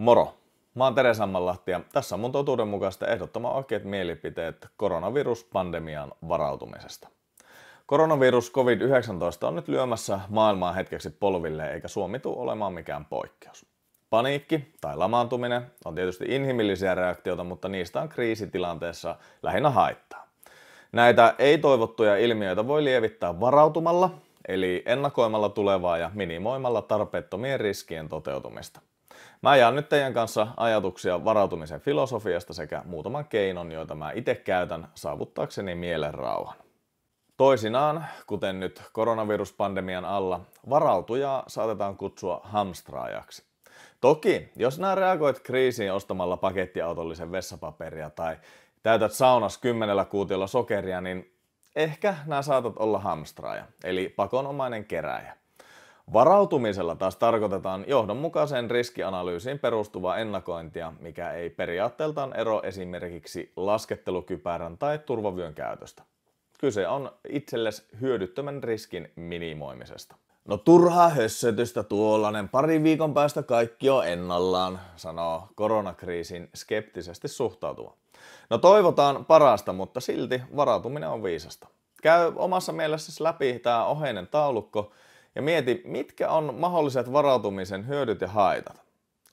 Moro! Mä oon Tere Sammanlahti ja tässä on mun totuudenmukaista ehdottama oikeat mielipiteet koronaviruspandemian varautumisesta. Koronavirus COVID-19 on nyt lyömässä maailmaa hetkeksi polville eikä Suomi tule olemaan mikään poikkeus. Paniikki tai lamaantuminen on tietysti inhimillisiä reaktioita, mutta niistä on kriisitilanteessa lähinnä haittaa. Näitä ei-toivottuja ilmiöitä voi lievittää varautumalla, eli ennakoimalla tulevaa ja minimoimalla tarpeettomien riskien toteutumista. Mä jaan nyt teidän kanssa ajatuksia varautumisen filosofiasta sekä muutaman keinon, joita mä itse käytän saavuttaakseni mielen rauhan. Toisinaan, kuten nyt koronaviruspandemian alla, varautujaa saatetaan kutsua hamstraajaksi. Toki, jos nää reagoit kriisiin ostamalla pakettiautollisen vessapaperia tai täytät saunas kymmenellä kuutiolla sokeria, niin ehkä nämä saatat olla hamstraaja, eli pakonomainen keräjä. Varautumisella taas tarkoitetaan johdonmukaiseen riskianalyysiin perustuvaa ennakointia, mikä ei periaatteeltaan ero esimerkiksi laskettelukypärän tai turvavyön käytöstä. Kyse on itselles hyödyttömän riskin minimoimisesta. No turhaa hössötystä tuollainen, pari viikon päästä kaikki on ennallaan, sanoo koronakriisin skeptisesti suhtautuva. No toivotaan parasta, mutta silti varautuminen on viisasta. Käy omassa mielessäsi läpi tämä oheinen taulukko, ja mieti, mitkä on mahdolliset varautumisen hyödyt ja haitat.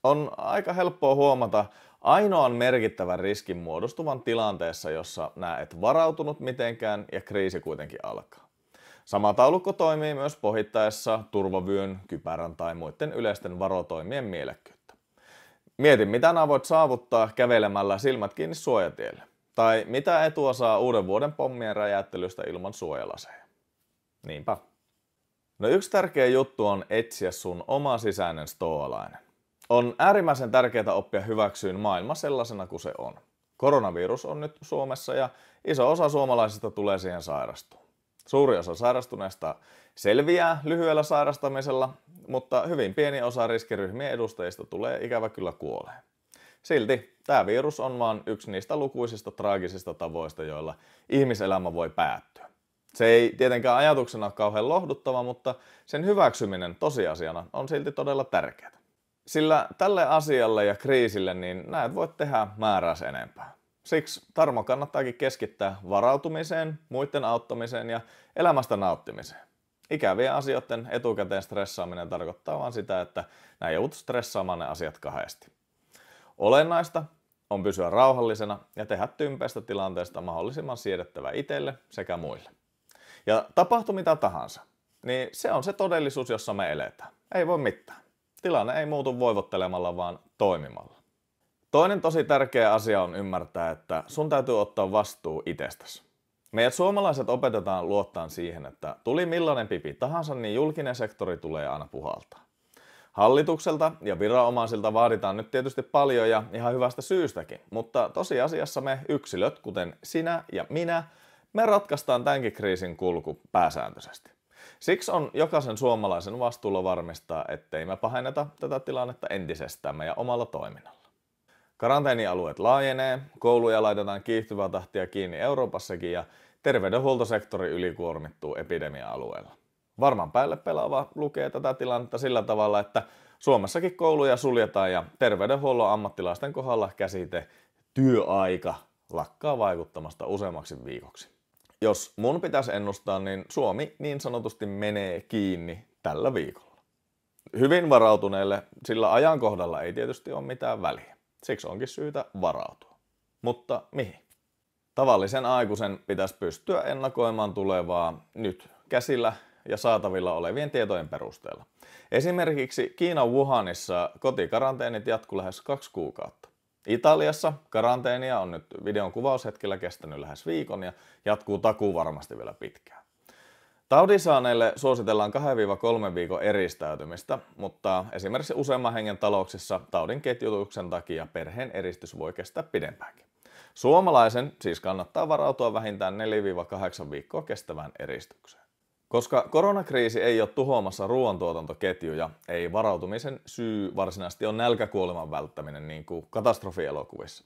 On aika helppoa huomata ainoan merkittävän riskin muodostuvan tilanteessa, jossa nämä et varautunut mitenkään ja kriisi kuitenkin alkaa. Sama taulukko toimii myös pohittaessa turvavyön, kypärän tai muiden yleisten varotoimien mielekkyyttä. Mieti, mitä nämä voit saavuttaa kävelemällä silmät kiinni suojatielle. Tai mitä etua saa uuden vuoden pommien räjäyttelystä ilman suojalaseja. Niinpä. No yksi tärkeä juttu on etsiä sun oma sisäinen stoalainen. On äärimmäisen tärkeää oppia hyväksyyn maailma sellaisena kuin se on. Koronavirus on nyt Suomessa ja iso osa suomalaisista tulee siihen sairastua. Suuri osa sairastuneista selviää lyhyellä sairastamisella, mutta hyvin pieni osa riskiryhmien edustajista tulee ikävä kyllä kuoleen. Silti tämä virus on vain yksi niistä lukuisista traagisista tavoista, joilla ihmiselämä voi päättyä. Se ei tietenkään ajatuksena ole kauhean lohduttava, mutta sen hyväksyminen tosiasiana on silti todella tärkeää. Sillä tälle asialle ja kriisille niin näet voit tehdä määräs enempää. Siksi Tarmo kannattaakin keskittää varautumiseen, muiden auttamiseen ja elämästä nauttimiseen. Ikävien asioiden etukäteen stressaaminen tarkoittaa vain sitä, että näin joudut stressaamaan ne asiat kahdesti. Olennaista on pysyä rauhallisena ja tehdä tympeästä tilanteesta mahdollisimman siedettävä itselle sekä muille. Ja tapahtu mitä tahansa, niin se on se todellisuus, jossa me eletään. Ei voi mitään. Tilanne ei muutu voivottelemalla, vaan toimimalla. Toinen tosi tärkeä asia on ymmärtää, että sun täytyy ottaa vastuu itsestäsi. Meidät suomalaiset opetetaan luottaan siihen, että tuli millainen pipi tahansa, niin julkinen sektori tulee aina puhaltaa. Hallitukselta ja viranomaisilta vaaditaan nyt tietysti paljon ja ihan hyvästä syystäkin, mutta tosiasiassa me yksilöt, kuten sinä ja minä, me ratkaistaan tämänkin kriisin kulku pääsääntöisesti. Siksi on jokaisen suomalaisen vastuulla varmistaa, ettei me pahenneta tätä tilannetta entisestämme ja omalla toiminnalla. Karanteenialueet laajenee, kouluja laitetaan kiihtyvää tahtia kiinni Euroopassakin ja terveydenhuoltosektori ylikuormittuu epidemia-alueella. Varman päälle pelaava lukee tätä tilannetta sillä tavalla, että Suomessakin kouluja suljetaan ja terveydenhuollon ammattilaisten kohdalla käsite työaika lakkaa vaikuttamasta useammaksi viikoksi jos mun pitäisi ennustaa, niin Suomi niin sanotusti menee kiinni tällä viikolla. Hyvin varautuneelle, sillä ajankohdalla ei tietysti ole mitään väliä. Siksi onkin syytä varautua. Mutta mihin? Tavallisen aikuisen pitäisi pystyä ennakoimaan tulevaa nyt käsillä ja saatavilla olevien tietojen perusteella. Esimerkiksi Kiinan Wuhanissa kotikaranteenit jatku lähes kaksi kuukautta. Italiassa karanteenia on nyt videon kuvaushetkellä kestänyt lähes viikon ja jatkuu takuu varmasti vielä pitkään. Taudisaaneille suositellaan 2-3 viikon eristäytymistä, mutta esimerkiksi useamman hengen talouksissa taudin ketjutuksen takia perheen eristys voi kestää pidempäänkin. Suomalaisen siis kannattaa varautua vähintään 4-8 viikkoa kestävään eristykseen. Koska koronakriisi ei ole tuhoamassa ruoantuotantoketjuja, ei varautumisen syy varsinaisesti ole nälkäkuoleman välttäminen niin kuin katastrofielokuvissa.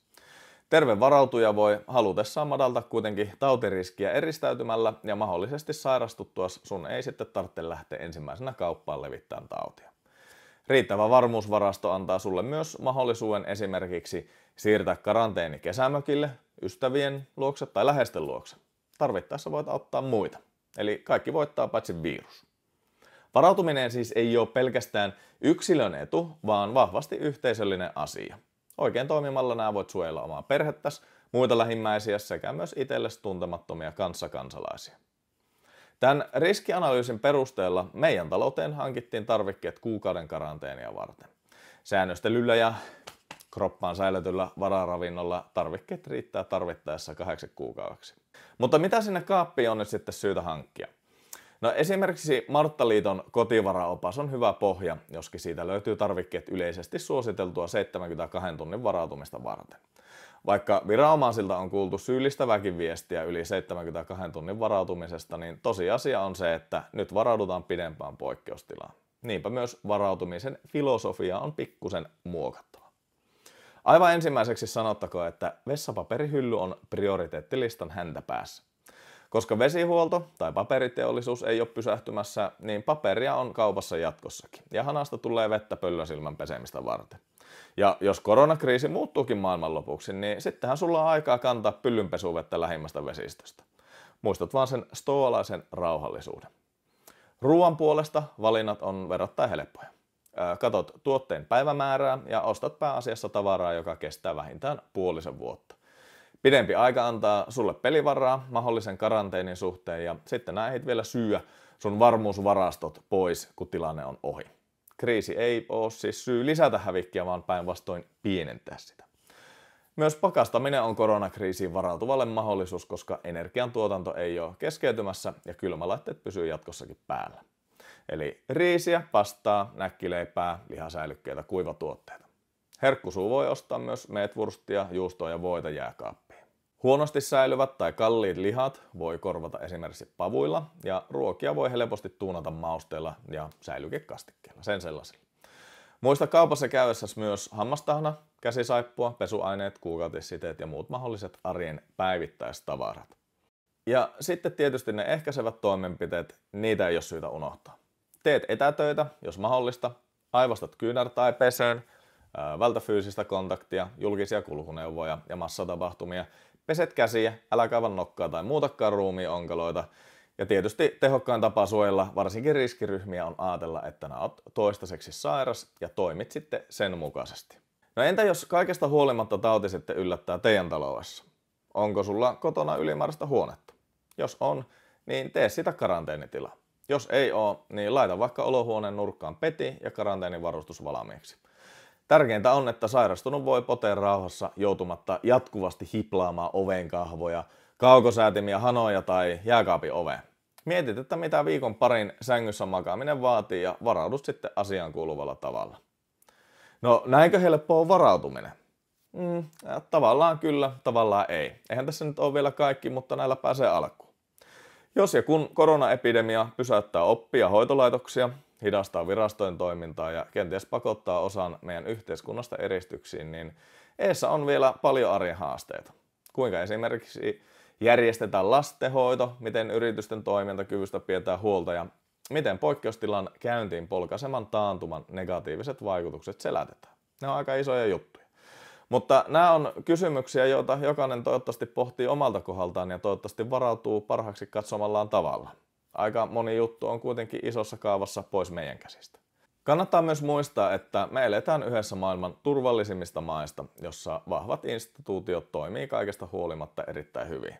Terve varautuja voi halutessaan madaltaa kuitenkin tautiriskiä eristäytymällä ja mahdollisesti sairastuttua sun ei sitten tarvitse lähteä ensimmäisenä kauppaan levittämään tautia. Riittävä varmuusvarasto antaa sulle myös mahdollisuuden esimerkiksi siirtää karanteeni kesämökille, ystävien luokse tai läheisten luokse. Tarvittaessa voit auttaa muita. Eli kaikki voittaa paitsi virus. Varautuminen siis ei ole pelkästään yksilön etu, vaan vahvasti yhteisöllinen asia. Oikein toimimalla nämä voit suojella omaa perhettäsi, muita lähimmäisiä sekä myös itsellesi tuntemattomia kanssakansalaisia. Tämän riskianalyysin perusteella meidän talouteen hankittiin tarvikkeet kuukauden karanteenia varten. Säännöstelyllä ja kroppaan säilytyllä vararavinnolla tarvikkeet riittää tarvittaessa kahdeksan kuukaudeksi. Mutta mitä sinne kaappiin on nyt sitten syytä hankkia? No esimerkiksi Marttaliiton kotivaraopas on hyvä pohja, joskin siitä löytyy tarvikkeet yleisesti suositeltua 72 tunnin varautumista varten. Vaikka viranomaisilta on kuultu syyllistäväkin viestiä yli 72 tunnin varautumisesta, niin tosiasia on se, että nyt varaudutaan pidempään poikkeustilaan. Niinpä myös varautumisen filosofia on pikkusen muokattu. Aivan ensimmäiseksi sanottako, että vessapaperihylly on prioriteettilistan häntä päässä. Koska vesihuolto tai paperiteollisuus ei ole pysähtymässä, niin paperia on kaupassa jatkossakin. Ja hanasta tulee vettä pöllösilmän pesemistä varten. Ja jos koronakriisi muuttuukin maailmanlopuksi, niin sittenhän sulla on aikaa kantaa pyllynpesuvettä lähimmästä vesistöstä. Muistat vaan sen stoalaisen rauhallisuuden. Ruoan puolesta valinnat on verrattain helppoja katot tuotteen päivämäärää ja ostat pääasiassa tavaraa, joka kestää vähintään puolisen vuotta. Pidempi aika antaa sulle pelivaraa mahdollisen karanteenin suhteen ja sitten näihin ehdit vielä syyä sun varmuusvarastot pois, kun tilanne on ohi. Kriisi ei ole siis syy lisätä hävikkiä, vaan päinvastoin pienentää sitä. Myös pakastaminen on koronakriisiin varautuvalle mahdollisuus, koska energiantuotanto ei ole keskeytymässä ja kylmälaitteet pysyy jatkossakin päällä. Eli riisiä, pastaa, näkkileipää, lihasäilykkeitä, kuivatuotteita. Herkkusuu voi ostaa myös meetwurstia, juustoa ja voita jääkaappiin. Huonosti säilyvät tai kalliit lihat voi korvata esimerkiksi pavuilla ja ruokia voi helposti tuunata mausteilla ja säilykekastikkeilla, sen sellaisilla. Muista kaupassa käydessäsi myös hammastahna, käsisaippua, pesuaineet, kuukautissiteet ja muut mahdolliset arjen päivittäistavarat. Ja sitten tietysti ne ehkäisevät toimenpiteet, niitä ei ole syytä unohtaa. Teet etätöitä, jos mahdollista, aivastat kyynär tai pesön, vältä fyysistä kontaktia, julkisia kulkuneuvoja ja massatapahtumia, peset käsiä, älä kaiva nokkaa tai muutakaan onkaloita. ja tietysti tehokkain tapa suojella varsinkin riskiryhmiä on ajatella, että nämä oot toistaiseksi sairas ja toimit sitten sen mukaisesti. No entä jos kaikesta huolimatta tauti sitten yllättää teidän taloudessa? Onko sulla kotona ylimääräistä huonetta? Jos on, niin tee sitä karanteenitila. Jos ei ole, niin laita vaikka olohuoneen nurkkaan peti ja karanteenivarustus valmiiksi. Tärkeintä on, että sairastunut voi poteen rauhassa joutumatta jatkuvasti hiplaamaan oven kahvoja, kaukosäätimiä hanoja tai jääkaapi ove. Mietit, että mitä viikon parin sängyssä makaaminen vaatii ja varaudu sitten asiaan kuuluvalla tavalla. No näinkö helppoa on varautuminen? Mm, tavallaan kyllä, tavallaan ei. Eihän tässä nyt ole vielä kaikki, mutta näillä pääsee alkuun. Jos ja kun koronaepidemia pysäyttää oppia hoitolaitoksia, hidastaa virastojen toimintaa ja kenties pakottaa osan meidän yhteiskunnasta eristyksiin, niin eessä on vielä paljon arjen haasteita. Kuinka esimerkiksi järjestetään lastenhoito, miten yritysten toimintakyvystä pidetään huolta ja miten poikkeustilan käyntiin polkaiseman taantuman negatiiviset vaikutukset selätetään. Ne on aika isoja juttuja. Mutta nämä on kysymyksiä, joita jokainen toivottavasti pohtii omalta kohdaltaan ja toivottavasti varautuu parhaaksi katsomallaan tavalla. Aika moni juttu on kuitenkin isossa kaavassa pois meidän käsistä. Kannattaa myös muistaa, että me eletään yhdessä maailman turvallisimmista maista, jossa vahvat instituutiot toimii kaikesta huolimatta erittäin hyvin.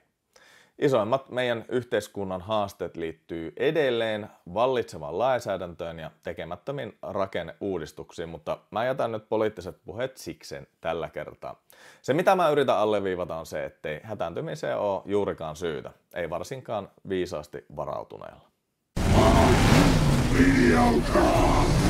Isoimmat meidän yhteiskunnan haasteet liittyy edelleen vallitsevaan lainsäädäntöön ja tekemättömiin rakenneuudistuksiin, mutta mä jätän nyt poliittiset puheet siksen tällä kertaa. Se mitä mä yritän alleviivata on se, ettei hätääntymiseen ole juurikaan syytä, ei varsinkaan viisaasti varautuneella. Mediocre.